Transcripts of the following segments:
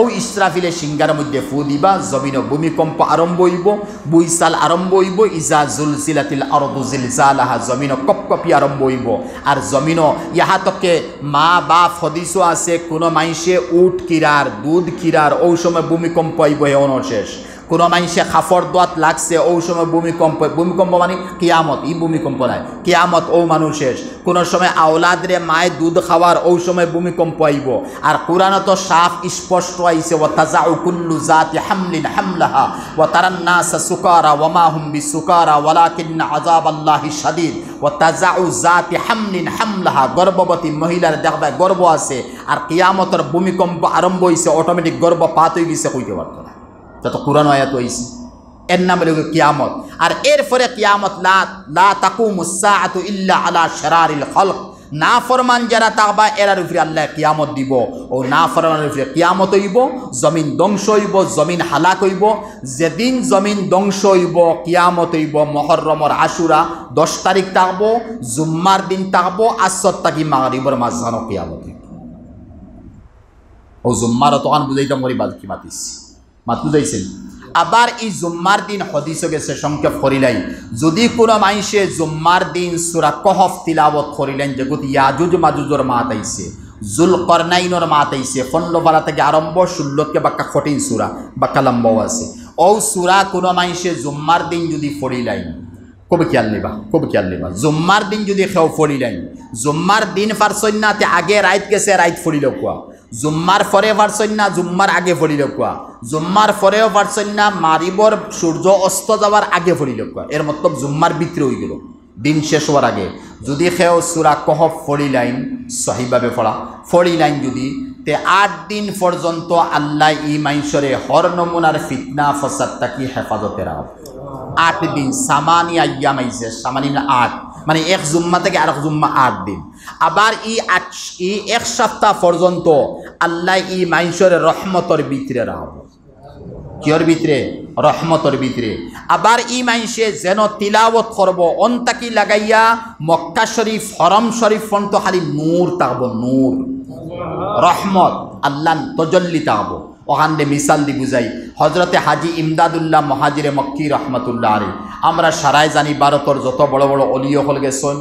ও ইসরাফিলে singer মধ্যে ফু দিবা জমিন ভূমিকম্প আরম্ভ হইব বুইসাল আরম্ভ হইব ইজা জুল জুলসিলাতিল আরদু আহা জমিন কপকপি আরম্ভ হইব আর জমিন ইহাতকে মা বা ফদিস আছে কোনো মাইসে উট কিরার দুধ কিরার ও সময় ভূমিকম্প হইব হে অনশেষ কোনো মানুষে খাফর দোয়াত লাগছে ও সময় ভূমিকম্প ভূমিকম্প মানে কিয়ামত ই ভূমিকম্প নাই কিয়ামত ও মানুষের কোনো সময় রে মায় দুধ খাওয়ার ও সময় ভূমিকম্প আইব আর কোরআনে তো সাফ স্পষ্ট আইছে ও তাজা উকুল্লু জাতি হামলিন হামলাহা ও তারান্না সুকারা ওমা হুম্বি সুকারা ওয়ালাকিন্না আজাব আল্লাহি সাদিদ ও তাজা ও জাতি হামলিন হামলাহা গর্ভবতী মহিলার দেখবে গর্ব আছে আর কিয়ামতের ভূমিকম্প আরম্ভ হয়েছে অটোমেটিক গর্ব পাত হয়ে গেছে কইতে পারত না যত কোরআন আয়াত হয়েছে এর নাম হলো কিয়ামত আর এরপরে কিয়ামত লা তাকু মুসাআতু ইল্লা আলা শারারিল খলক না ফরমান যারা তাকবা এরার উপরে আল্লাহ কিয়ামত দিব ও না ফরমানের উপরে কিয়ামত হইব জমিন ধ্বংস হইব জমিন হালাক হইব যেদিন জমিন ধ্বংস হইব কিয়ামত হইব মহরমর আশুরা দশ তারিখ থাকব জুম্মার দিন থাকব আশ্বর তাকি মাগরিবর মাঝখানো কিয়ামত হইব ও জুম্মারও তখন বুঝাইতাম করি বালকি মাতিছি মাতু যাইছেন আবার এই জুম্মার দিন হদিসকে সে সংক্ষেপ করিলাই যদি কোনো মাইসে জুম্মার দিন সুরা কহফ তিলাবত করিলেন যে গতি ইয়াজুজ মাজুজর মাত আইসে জুল কর্নাইনর মাত আইসে ফন্ডপাড়া থেকে আরম্ভ ষোল্লকে বাক্কা খটিন সুরা বাক্কা লম্বাও আছে ও সুরা কোনো মাইসে জুম্মার দিন যদি ফড়িলাই কবে খেয়াল নিবা কবে খেয়াল নিবা জুম্মার দিন যদি খেও ফড়িলাই জুম্মার দিন ফারসন্যাতে আগে রাইত গেছে রাইত ফড়িল কোয়া জুম্মার ফরে পারছেন না জুম্মার আগে ভরি লকুয়া জুম্মার ফরেও পারছেন না মারিবর সূর্য অস্ত যাওয়ার আগে ভরি লকুয়া এর মতলব জুম্মার ভিতরে হয়ে গেল দিন শেষ হওয়ার আগে যদি সেও সুরা কহ ফরি লাইন সহিভাবে ফরা ফরি লাইন যদি তে আট দিন পর্যন্ত আল্লাহ ই মাইশরে হর নমুনার ফিতনা ফসাদ তাকি হেফাজতে রাখ আট দিন সামানি আইয়াম আইসে সামানি আট মানে এক জুম্মা থেকে আরেক জুম্মা আট দিন আবার ই ই এক সপ্তাহ পর্যন্ত আল্লাহ ই মাইশরের রহমতর ভিতরে রাহ কিয়র ভিতরে রহমতর ভিতরে আবার ই মাইসে যেন তিলাওত করব অন্তাকি লাগাইয়া মক্কা শরীফ হরম শরীফ ফন্ত খালি নূর তাকব নূর রহমত আল্লাহ তজল্লি তাকবো ওখানে মিসাল দি বুঝাই হজরতে হাজি ইমদাদুল্লাহ মহাজিরে মক্কি রহমতুল্লাহ আলী আমরা সারাই জানি ভারতর যত বড় বড় অলিও হল গেছন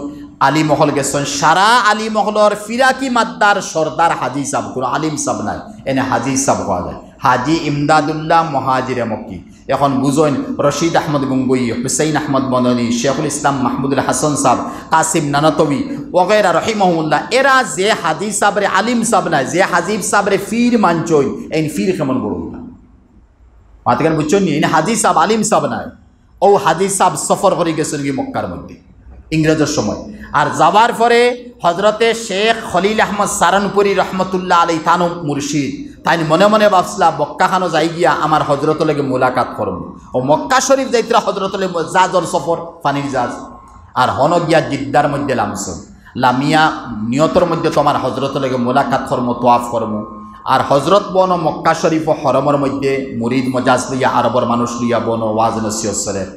আলী মহল গেছেন সারা আলী মহলর ফিরাকি মাদ্দার সর্দার হাজি সাব কোনো আলিম সাব নাই এনে হাজি সাব হওয়া যায় হাজি ইমদাদুল্লাহ মহাজির মক্কি এখন বুঝইন রশিদ আহমদ গঙ্গুই হুসাইন আহমদ মদনী শেখুল ইসলাম মাহমুদুল হাসান সাহ কাসিম নানতবি ওগেরা রহিমহমুল্লাহ এরা যে হাজি সাবরে আলিম সাব না যে হাজিব সাবরে ফির মানচইন এই ফির কেমন বড় মাতিকান বুঝছেন নি হাজি সাব আলিম সাব নাই ও হাজি সাব সফর করে গেছেন কি মক্কার মধ্যে ইংরেজের সময় আর যাবার পরে হজরতে শেখ খলিল আহমদ সারনপুরি রহমতুল্লাহ আলী তানু মুর্শিদ তাই মনে মনে ভাবছিলাম মক্কাখানো যাই গিয়া আমার হজরতলেকে মোলাকাত করম ও মক্কা শরীফ যাইতরা হজরতলে জাজর সফর পানির জাজ আর হন গিয়া জিদ্দার মধ্যে লামছ লামিয়া নিয়তর মধ্যে তোমার হজরতলেকে মোলাকাত কর্ম তোয়াফ করম আর হজরত বন মক্কা শরীফ ও হরমর মধ্যে মুরিদ মজাজ লইয়া আরবর মানুষ লইয়া বন ওয়াজ নসিয়সরের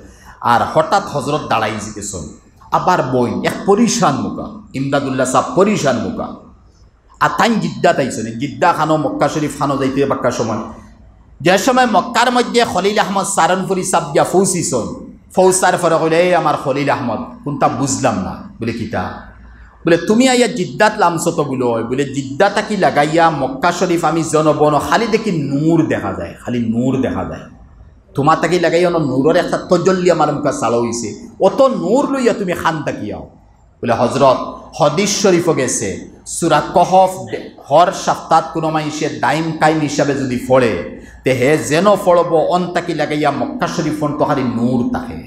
আর হঠাৎ হজরত দাঁড়াই জিতেছ আবার বই এক পরিশান মুকা ইমদাদুল্লাহ সাহ পরিশান মুকা আতাইন জিদ্দা তাইছেন জিদ্দা খানো মক্কা শরীফ খানো যাইতে বাক্কা সময় যে সময় মক্কার মধ্যে খলিল আহমদ সারনপুরি সাবজা ফৌসিসন ফৌসার ফরে কইলে এই আমার খলিল আহমদ কোনটা বুঝলাম না বলে কিতা বলে তুমি আইয়া জিদ্দাত তো বলো বলে জিদ্দা তাকি লাগাইয়া মক্কা শরীফ আমি জনবন খালি দেখি নূর দেখা যায় খালি নূর দেখা যায় তোমার তাকি লাগাই অন নূরের একটা তজল্লি আমার মুখে চালো হয়েছে অত নূর লইয়া তুমি খান তাকিয়াও বলে হজরত হদিস শরীফও গেছে সুরা কহফ হর সাপ্তাহ কোনো মানুষে ডাইম কাইম হিসাবে যদি ফড়ে তে হে যেন ফড়ব অন তাকি লাগাইয়া মক্কা শরীফ ফোন তো খালি নূর তাকে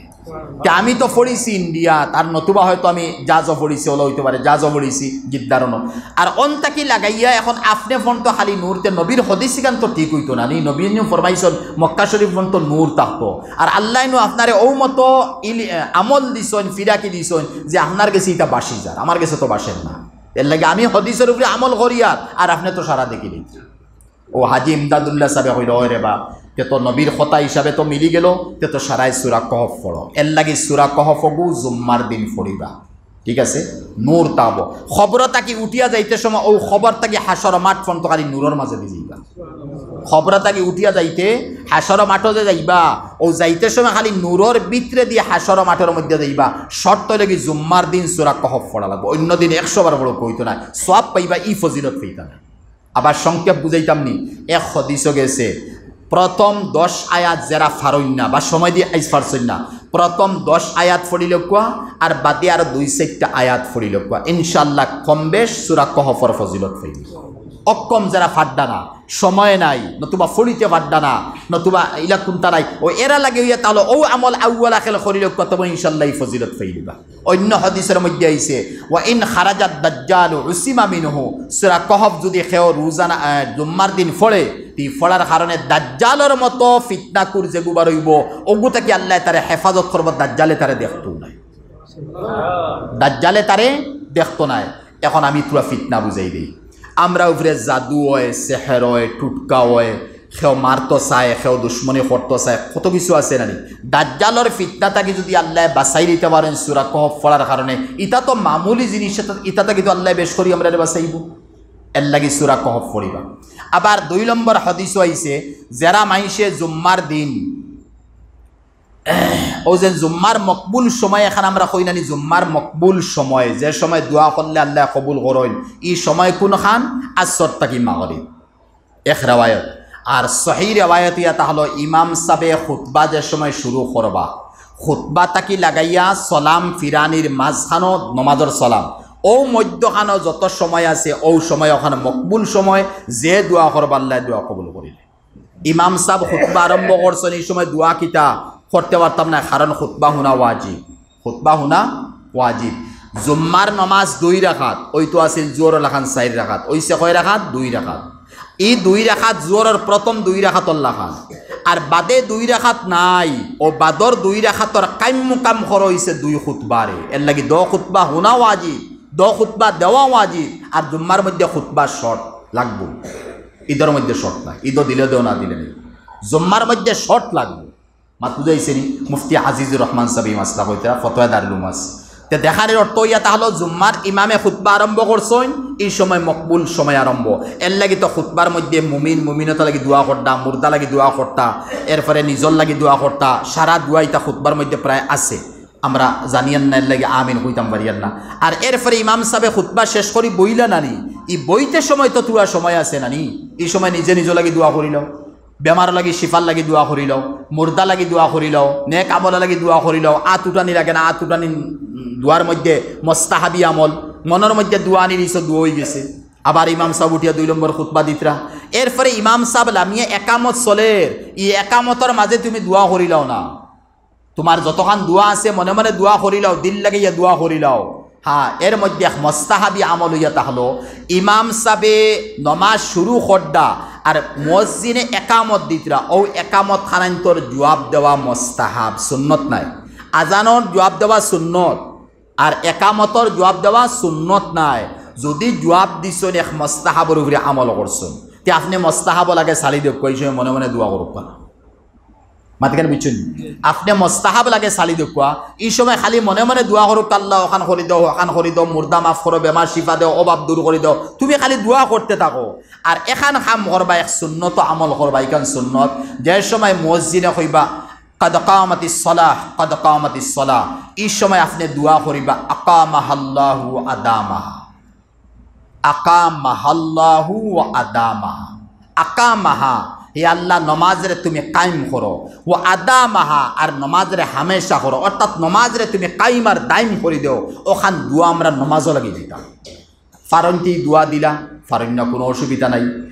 আমি তো ফড়িছি ইন্ডিয়া তার নতুবা হয়তো আমি জাজ ফড়িছি ওলা হইতে পারে জাজ ফড়িছি গিদ্দারণ আর অন তাকি লাগাইয়া এখন আপনি ফোন তো খালি নূর তে নবীর হদিস তো ঠিক হইতো না নবীন ফরমাইছন মক্কা শরীফ ফোন তো নূর তাকতো আর আল্লাহ নু আপনারে ও মতো আমল দিছন ফিরাকি দিছন যে আপনার কাছে এটা বাসি যার আমার কাছে তো বাসেন না এর লাগে আমি হদিসের উপরে আমল করি আর আর আপনি তো সারা নি ও হাজি ইমদাদুল্লাহ সাহেব হইল রে বা তে তো নবীর হতা হিসাবে তো মিলি গেল তে তো সারাই সুরা কহফ ফড় এর লাগে সুরা কহফ গু জুম্মার দিন ফড়িবা ঠিক আছে নূর তাব খবর তাকে উঠিয়া যাইতে সময় ও খবর তাকে হাসর মাঠ ফোন তো খালি নূরের মাঝে দিয়ে যাইবা খবরা তাকে উঠিয়া যাইতে হাসর মাঠতে যে যাইবা ও যাইতে সময় খালি নূরর বিত্রে দিয়ে হাসর মাঠের মধ্যে যাইবা শর্ত লেগে জুম্মার দিন সুরা কহব ফড়া লাগবে অন্য দিন বার বড় কইত না সব পাইবা ই ফজিলত পেইতা না আবার সংক্ষেপ বুঝাইতাম নি এক হদিসও গেছে প্রথম দশ আয়াত যারা ফারইন বা সময় দিয়ে আইস ফারসইন প্রথম দশ আয়াত ফড়িল কোয়া আর বাদে আরও দুই চারটা আয়াত ফড়িল কোয়া ইনশাল্লাহ কম বেশ সুরা কহফর ফজিলত ফেলি অক্ষম যারা ফাড্ডা না সময় নাই নতুবা ফড়িতে ফাড্ডা না নতুবা ইলা কুন্তা নাই ও এরা লাগে ইয়া তাহলে ও আমল আউ্লা খেলে শরীর কত ইনশাল্লাহ ফজিলত ফেলিবা অন্য হদিসের মধ্যে আহিছে ও ইন খারাজাত দাজ্জাল উসিমা মিনহ সেরা কহব যদি খেও রোজানা জুম্মার দিন ফড়ে তি ফড়ার কারণে দাজ্জালের মতো ফিতনাকুর যেগুবার রইব ওগু তাকে আল্লাহ তারে হেফাজত করবো দাজ্জালে তারে দেখত নাই দাজ্জালে তারে দেখত নাই এখন আমি তোরা ফিতনা বুঝাই দিই আমরা উপরে জাদু হয় সেহের হয় টুটকা হয় খেও মারত চায় খেও দুশ্মনী হরত চায় কত কিছু আছে নানি দাজ্জালর ফিতনাটাকে যদি আল্লাহ বাঁচাই দিতে পারেন সুরা কহ ফলার কারণে ইটা তো মামুলি জিনিস ইটাটা কিন্তু আল্লাহ বেশ করি আমরা বাঁচাইব এর লাগি সুরা কহ ফরিবা আবার দুই নম্বর হদিস হয়েছে যারা মাইসে জুম্মার দিন ও যে জুম্মার মকবুল সময় এখন আমরা কই নানি জুম্মার মকবুল সময় যে সময় দোয়া করলে আল্লাহ কবুল করইন ই সময় কোন খান আসর তাকি মাগরি এক রেওয়ায়ত আর সহি রেওয়ায়ত ইয়া হলো ইমাম সাবে খুতবা যে সময় শুরু করবা খুতবা তাকি লাগাইয়া সলাম ফিরানির মাঝখানো নমাজর সলাম ও মধ্যখানো যত সময় আছে ও সময় ওখানে মকবুল সময় যে দোয়া করবা আল্লাহ দোয়া কবুল করিলে ইমাম সাহেব খুতবা আরম্ভ করছেন এই সময় দোয়া কিতা করতে পারতাম না কারণ খুতবা হুনা ওয়াজিব খুতবা হুনা ওয়াজিব জুম্মার নমাজ দুই রাখাত তো আছিল জোর লাখান চাই রাখাত ওই কয় রাখাত দুই রাখাত ই দুই রাখাত জোরের প্রথম দুই রাখাত লাখান আর বাদে দুই রাখাত নাই ও বাদর দুই রাখাতর কাম্য কাম করা হয়েছে দুই খুতবারে এর লাগি দ খুতবা হুনা ওয়াজিব দ খুতবা দেওয়া ওয়াজিব আর জুম্মার মধ্যে খুতবা শর্ট লাগবো ঈদের মধ্যে শর্ট না ঈদও দিলে দেও না দিলে নেই জুম্মার মধ্যে শর্ট লাগবে মাত বুঝাইছেনি মুফতি আজিজুর রহমান সাবিম আসলাম হইতেরা ফতোয়া দারুলুম আছে তে দেখার অর্থ ইয়া তাহলে জুম্মার ইমামে খুতবা আরম্ভ করছেন এই সময় মকবুল সময় আরম্ভ এর লাগি তো খুতবার মধ্যে মুমিন মুমিনতা লাগি দোয়া করতা মুর্দা লাগি দোয়া করতা এরপরে নিজল লাগি দোয়া করতা সারা দোয়াইতা খুতবার মধ্যে প্রায় আছে আমরা জানিয়ান না এর লাগে আমিন হইতাম পারিয়ান না আর এরপরে ইমাম সাহেব খুতবা শেষ করি বইলা নানি ই বইতে সময় তো তোরা সময় আছে নানি এই সময় নিজে নিজ লাগি দোয়া করিল বেমার লাগি শিফার লাগি দোয়া করি লও মুর্দা লাগি দোয়া করি লও নে কাবলা লাগি দোয়া করি লও আত উঠানি লাগে না আত তুটানি দোয়ার মধ্যে মস্তাহাবি আমল মনের মধ্যে দোয়া আনি নিছ হয়ে গেছে আবার ইমাম সাহ উঠিয়া দুই নম্বর খুতবা দিতরা এরপরে ইমাম সাহ লামিয়ে একামত চলের ই একামতর মাঝে তুমি দোয়া করি লও না তোমার যতখান দোয়া আছে মনে মনে দোয়া করি লও দিল লাগে ইয়া দোয়া করি লও হ্যাঁ এর মধ্যে মস্তাহাবি আমল হইয়া তাহলো ইমাম সাহেবে নমাজ শুরু করডা আর মসজিদে একামত দি দিতরা ও একামত খানান্তর জবাব দেওয়া মস্তাহাব সুন্নত নাই আজানর জবাব দেওয়া সুন্নত আর একামতর জবাব দেওয়া সুন্নত নাই যদি জবাব দিছন এক মস্তাহাবর উপরে আমল করছন তে আপনি মস্তাহাব লাগে চালি দিয়ক কইছ মনে মনে দোয়া করব না মাতিকার বুঝছেন আপনি মস্তাহাব লাগে চালি দেখুয়া এই সময় খালি মনে মনে দোয়া করুক তাল্লা ওখান করি দাও ওখান করি দাও মুর্দা মাফ করো বেমার শিফা দেও অভাব দূর করি দাও তুমি খালি দোয়া করতে থাকো আর এখান কাম করবা এক সুন্নত আমল করবা এখান সুন্নত যে সময় মসজিদে কইবা কদ কামতি সলাহ কদ কামতি সলাহ এই সময় আপনি দোয়া করিবা আকামাহাল্লাহু আদামাহা আকামাহাল্লাহু আদামাহা আকামাহা হে আল্লাহ নমাজরে তুমি কায়েম করো ও আদা মাহা আর নমাজরে হামেশা করো অর্থাৎ নমাজরে তুমি কায়েম আর দাইম করে দেও ওখান দুয়া আমরা নমাজও লাগিয়ে দিতাম ফারণটি দুয়া দিলা ফারণ্য কোনো অসুবিধা নাই